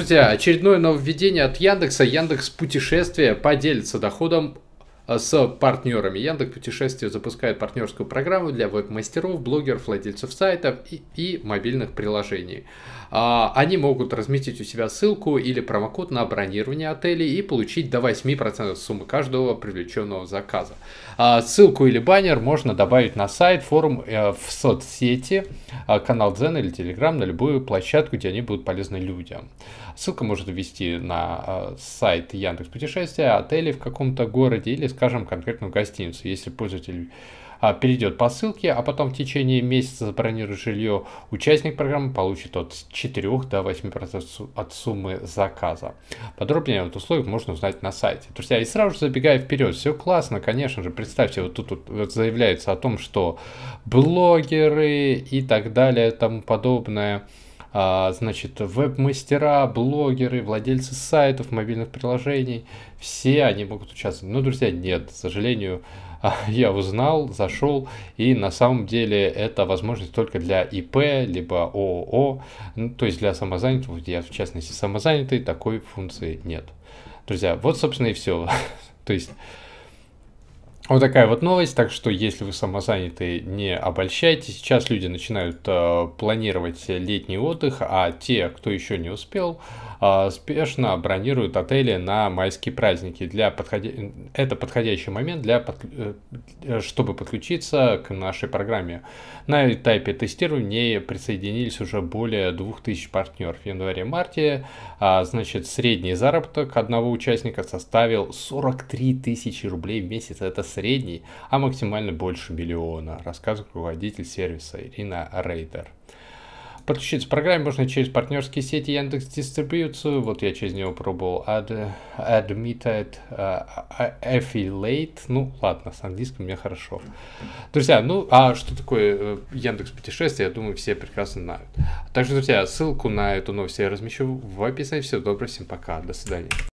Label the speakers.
Speaker 1: Друзья, очередное нововведение от Яндекса. Яндекс Путешествия поделится доходом Э, с партнерами. Яндекс Путешествия запускает партнерскую программу для веб-мастеров, блогеров, владельцев сайтов и, и мобильных приложений. А, они могут разместить у себя ссылку или промокод на бронирование отелей и получить до 8% суммы каждого привлеченного заказа. А, ссылку или баннер можно добавить на сайт, форум э, в соцсети, а, канал Дзен или Телеграм, на любую площадку, где они будут полезны людям. Ссылка может ввести на э, сайт Яндекс Путешествия, отели в каком-то городе или с скажем, конкретную гостиницу. Если пользователь а, перейдет по ссылке, а потом в течение месяца забронирует жилье, участник программы получит от 4 до 8% от суммы заказа. Подробнее вот условий можно узнать на сайте. Друзья, и сразу же забегая вперед, все классно, конечно же, представьте, вот тут вот заявляется о том, что блогеры и так далее, тому подобное – а, значит, веб-мастера, блогеры, владельцы сайтов, мобильных приложений, все они могут участвовать. Но, ну, друзья, нет, к сожалению, а, я узнал, зашел, и на самом деле это возможность только для ИП, либо ООО, ну, то есть для самозанятых, я в частности самозанятый, такой функции нет. Друзья, вот, собственно, и все. то есть вот такая вот новость, так что если вы самозаняты, не обольщайтесь. Сейчас люди начинают э, планировать летний отдых, а те, кто еще не успел, э, спешно бронируют отели на майские праздники. Для подходя... Это подходящий момент, для под... Э, чтобы подключиться к нашей программе. На этапе тестирования присоединились уже более 2000 партнеров. В январе-марте, э, значит, средний заработок одного участника составил 43 тысячи рублей в месяц. Это средний средний, а максимально больше миллиона, рассказывает руководитель сервиса Ирина Рейдер. Подключиться к программе можно через партнерские сети Яндекс Дистрибьюцию. Вот я через него пробовал ad, Admitted uh, Affiliate. Ну, ладно, с английским мне хорошо. Друзья, ну, а что такое э, Яндекс Путешествия, я думаю, все прекрасно знают. Также, друзья, ссылку на эту новость я размещу в описании. Всего доброго, всем пока, до свидания.